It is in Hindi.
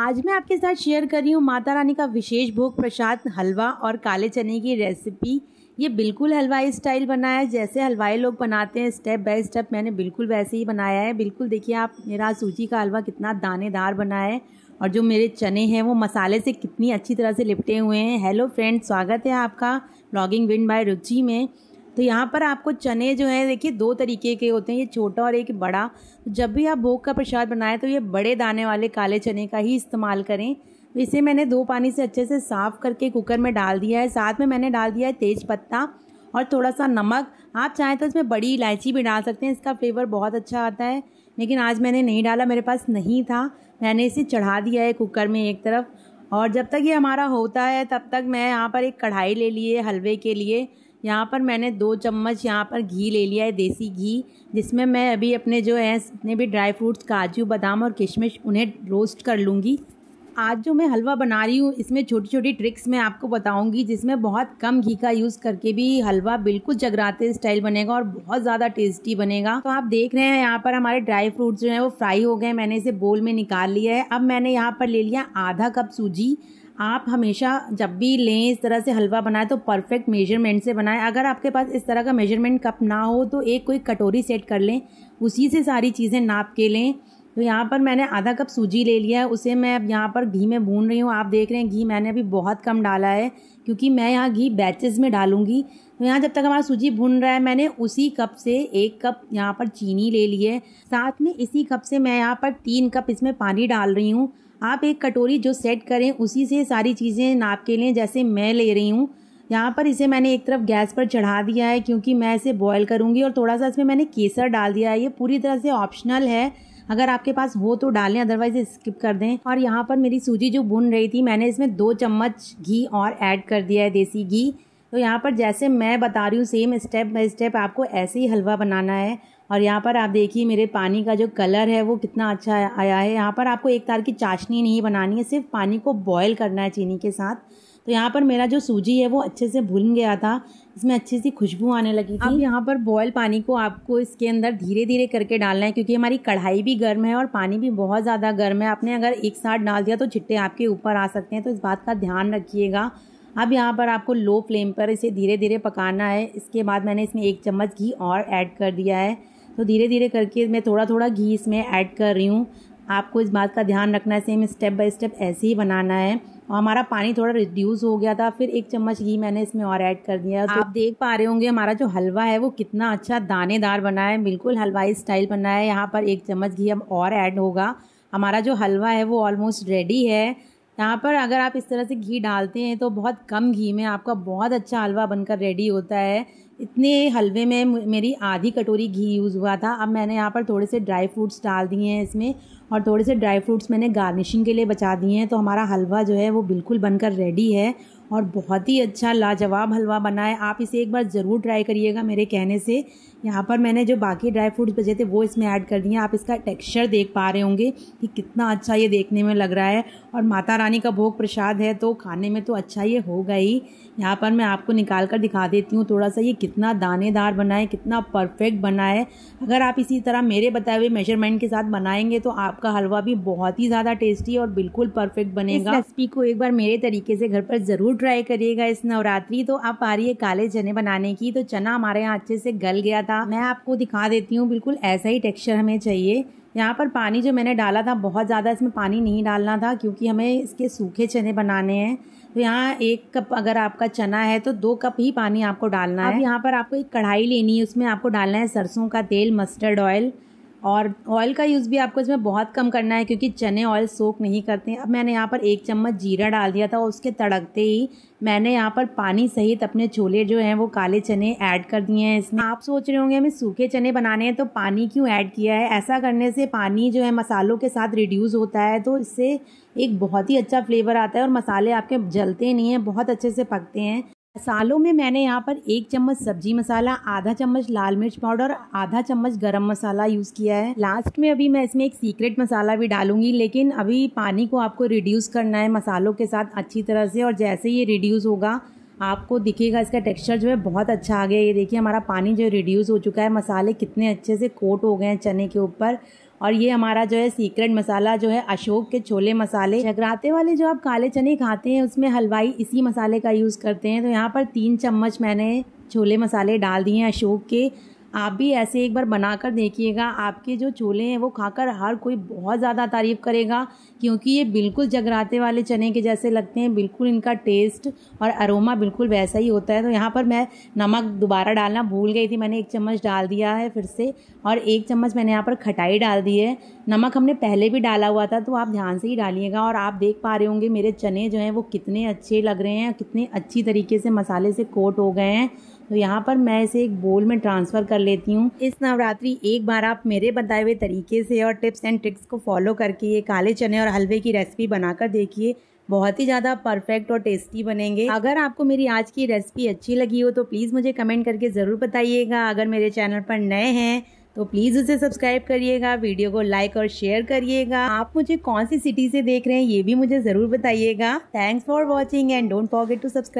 आज मैं आपके साथ शेयर कर रही हूँ माता रानी का विशेष भोग प्रसाद हलवा और काले चने की रेसिपी ये बिल्कुल हलवाई स्टाइल बनाया है जैसे हलवाई लोग बनाते हैं स्टेप बाय स्टेप मैंने बिल्कुल वैसे ही बनाया है बिल्कुल देखिए आप मेरा सूजी का हलवा कितना दानेदार बना है और जो मेरे चने हैं वो मसाले से कितनी अच्छी तरह से लिपटे हुए हैं हेलो फ्रेंड स्वागत है आपका ब्लॉगिंग विन बाय रुचि में तो यहाँ पर आपको चने जो हैं देखिए दो तरीके के होते हैं ये छोटा और एक बड़ा तो जब भी आप भोग का प्रसाद बनाएं तो ये बड़े दाने वाले काले चने का ही इस्तेमाल करें तो इसे मैंने दो पानी से अच्छे से साफ़ करके कुकर में डाल दिया है साथ में मैंने डाल दिया है तेज पत्ता और थोड़ा सा नमक आप चाहें तो इसमें बड़ी इलायची भी डाल सकते हैं इसका फ्लेवर बहुत अच्छा आता है लेकिन आज मैंने नहीं डाला मेरे पास नहीं था मैंने इसे चढ़ा दिया है कुकर में एक तरफ और जब तक ये हमारा होता है तब तक मैं यहाँ पर एक कढ़ाई ले लिए हलवे के लिए यहाँ पर मैंने दो चम्मच यहाँ पर घी ले लिया है देसी घी जिसमें मैं अभी अपने जो है जितने भी ड्राई फ्रूट्स काजू बादाम और किशमिश उन्हें रोस्ट कर लूँगी आज जो मैं हलवा बना रही हूँ इसमें छोटी छोटी ट्रिक्स मैं आपको बताऊँगी जिसमें बहुत कम घी का यूज़ करके भी हलवा बिल्कुल जगराते स्टाइल बनेगा और बहुत ज़्यादा टेस्टी बनेगा तो आप देख रहे हैं यहाँ पर हमारे ड्राई फ्रूट्स जो हैं वो फ्राई हो गए मैंने इसे बोल में निकाल लिया है अब मैंने यहाँ पर ले लिया आधा कप सूजी आप हमेशा जब भी लें इस तरह से हलवा बनाए तो परफेक्ट मेजरमेंट से बनाएं अगर आपके पास इस तरह का मेजरमेंट कप ना हो तो एक कोई कटोरी सेट कर लें उसी से सारी चीज़ें नाप के लें तो यहाँ पर मैंने आधा कप सूजी ले लिया है उसे मैं अब यहाँ पर घी में भून रही हूँ आप देख रहे हैं घी मैंने अभी बहुत कम डाला है क्योंकि मैं यहाँ घी बैचेस में डालूँगी तो यहाँ जब तक हमारा सूजी भून रहा है मैंने उसी कप से एक कप यहाँ पर चीनी ले ली है साथ में इसी कप से मैं यहाँ पर तीन कप इसमें पानी डाल रही हूँ आप एक कटोरी जो सेट करें उसी से सारी चीज़ें नाप के लें जैसे मैं ले रही हूँ यहाँ पर इसे मैंने एक तरफ गैस पर चढ़ा दिया है क्योंकि मैं इसे बॉयल करूँगी और थोड़ा सा इसमें मैंने केसर डाल दिया है ये पूरी तरह से ऑप्शनल है अगर आपके पास हो तो डालें अदरवाइज स्किप कर दें और यहाँ पर मेरी सूजी जो भुन रही थी मैंने इसमें दो चम्मच घी और ऐड कर दिया है देसी घी तो यहाँ पर जैसे मैं बता रही हूँ सेम स्टेप बाई स्टेप आपको ऐसे ही हलवा बनाना है और यहाँ पर आप देखिए मेरे पानी का जो कलर है वो कितना अच्छा आया है यहाँ पर आपको एक तार की चाशनी नहीं बनानी है सिर्फ पानी को बॉयल करना है चीनी के साथ तो यहाँ पर मेरा जो सूजी है वो अच्छे से भुन गया था इसमें अच्छी सी खुशबू आने लगी थी अब यहाँ पर बॉयल पानी को आपको इसके अंदर धीरे धीरे करके डालना है क्योंकि हमारी कढ़ाई भी गर्म है और पानी भी बहुत ज़्यादा गर्म है आपने अगर एक साथ डाल दिया तो छिट्टे आपके ऊपर आ सकते हैं तो इस बात का ध्यान रखिएगा अब यहाँ पर आपको लो फ्लेम पर इसे धीरे धीरे पकाना है इसके बाद मैंने इसमें एक चम्मच घी और ऐड कर दिया है तो धीरे धीरे करके मैं थोड़ा थोड़ा घी इसमें ऐड कर रही हूँ आपको इस बात का ध्यान रखना है सेम स्टेप बाय स्टेप ऐसे ही बनाना है और हमारा पानी थोड़ा रिड्यूस हो गया था फिर एक चम्मच घी मैंने इसमें और ऐड कर दिया तो आप देख पा रहे होंगे हमारा जो हलवा है वो कितना अच्छा दानेदार बना है बिल्कुल हलवाई स्टाइल बना है यहाँ पर एक चम्मच घी अब और ऐड होगा हमारा जो हलवा है वो ऑलमोस्ट रेडी है यहाँ पर अगर आप इस तरह से घी डालते हैं तो बहुत कम घी में आपका बहुत अच्छा हलवा बनकर रेडी होता है इतने हलवे में मेरी आधी कटोरी घी यूज़ हुआ था अब मैंने यहाँ पर थोड़े से ड्राई फ्रूट्स डाल दिए हैं इसमें और थोड़े से ड्राई फ्रूट्स मैंने गार्निशिंग के लिए बचा दिए हैं तो हमारा हलवा जो है वो बिल्कुल बनकर रेडी है और बहुत ही अच्छा लाजवाब हलवा बना है आप इसे एक बार ज़रूर ट्राई करिएगा मेरे कहने से यहाँ पर मैंने जो बाकी ड्राई फ्रूट्स बचे थे वो इसमें ऐड कर दिए आप इसका टेक्सचर देख पा रहे होंगे कि कितना अच्छा ये देखने में लग रहा है और माता रानी का भोग प्रसाद है तो खाने में तो अच्छा ये होगा ही यहाँ पर मैं आपको निकाल कर दिखा देती हूँ थोड़ा सा ये कितना दानेदार बनाए कितना परफेक्ट बनाए अगर आप इसी तरह मेरे बताए हुए मेजरमेंट के साथ बनाएंगे तो आपका हलवा भी बहुत ही ज़्यादा टेस्टी और बिल्कुल परफेक्ट बनेगा रेसिपी को एक बार मेरे तरीके से घर पर ज़रूर ट्राई करिएगा इस नवरात्रि तो आप आ रही है काले चने बनाने की तो चना हमारे यहाँ अच्छे से गल गया था मैं आपको दिखा देती हूँ बिल्कुल ऐसा ही टेक्स्चर हमें चाहिए यहाँ पर पानी जो मैंने डाला था बहुत ज़्यादा इसमें पानी नहीं डालना था क्योंकि हमें इसके सूखे चने बनाने हैं तो यहाँ एक कप अगर आपका चना है तो दो कप ही पानी आपको डालना है यहाँ पर आपको एक कढ़ाई लेनी है उसमें आपको डालना है सरसों का तेल मस्टर्ड ऑयल और ऑयल का यूज़ भी आपको इसमें बहुत कम करना है क्योंकि चने ऑयल सोख नहीं करते अब मैंने यहाँ पर एक चम्मच जीरा डाल दिया था और उसके तड़कते ही मैंने यहाँ पर पानी सहित अपने छोले जो हैं वो काले चने ऐड कर दिए हैं इसमें आप सोच रहे होंगे हमें सूखे चने बनाने हैं तो पानी क्यों ऐड किया है ऐसा करने से पानी जो है मसालों के साथ रिड्यूस होता है तो इससे एक बहुत ही अच्छा फ्लेवर आता है और मसाले आपके जलते नहीं हैं बहुत अच्छे से पकते हैं मसालों में मैंने यहाँ पर एक चम्मच सब्जी मसाला आधा चम्मच लाल मिर्च पाउडर आधा चम्मच गरम मसाला यूज़ किया है लास्ट में अभी मैं इसमें एक सीक्रेट मसाला भी डालूंगी लेकिन अभी पानी को आपको रिड्यूस करना है मसालों के साथ अच्छी तरह से और जैसे ये रिड्यूस होगा आपको दिखेगा इसका टेक्सचर जो है बहुत अच्छा आ गया ये देखिए हमारा पानी जो रिड्यूस हो चुका है मसाले कितने अच्छे से कोट हो गए हैं चने के ऊपर और ये हमारा जो है सीक्रेट मसाला जो है अशोक के छोले मसाले जगराते वाले जो आप काले चने खाते हैं उसमें हलवाई इसी मसाले का यूज़ करते हैं तो यहाँ पर तीन चम्मच मैंने छोले मसाले डाल दिए हैं अशोक के आप भी ऐसे एक बार बना कर देखिएगा आपके जो छोले हैं वो खाकर हर कोई बहुत ज़्यादा तारीफ़ करेगा क्योंकि ये बिल्कुल जगराते वाले चने के जैसे लगते हैं बिल्कुल इनका टेस्ट और अरोमा बिल्कुल वैसा ही होता है तो यहाँ पर मैं नमक दोबारा डालना भूल गई थी मैंने एक चम्मच डाल दिया है फिर से और एक चम्मच मैंने यहाँ पर खटाई डाल दी है नमक हमने पहले भी डाला हुआ था तो आप ध्यान से ही डालिएगा और आप देख पा रहे होंगे मेरे चने जो हैं वो कितने अच्छे लग रहे हैं कितने अच्छी तरीके से मसाले से कोट हो गए हैं तो यहाँ पर मैं इसे एक बोल में ट्रांसफ़र कर लेती हूँ इस नवरात्रि एक बार आप मेरे बताए हुए तरीके से और टिप्स एंड ट्रिक्स को फॉलो करके ये काले चने और हलवे की रेसिपी बनाकर देखिए बहुत ही ज़्यादा परफेक्ट और टेस्टी बनेंगे अगर आपको मेरी आज की रेसिपी अच्छी लगी हो तो प्लीज़ मुझे कमेंट करके ज़रूर बताइएगा अगर मेरे चैनल पर नए हैं तो प्लीज़ उसे सब्सक्राइब करिएगा वीडियो को लाइक और शेयर करिएगा आप मुझे कौन सी सिटी से देख रहे हैं ये भी मुझे ज़रूर बताइएगा thanks for watching and don't forget to subscribe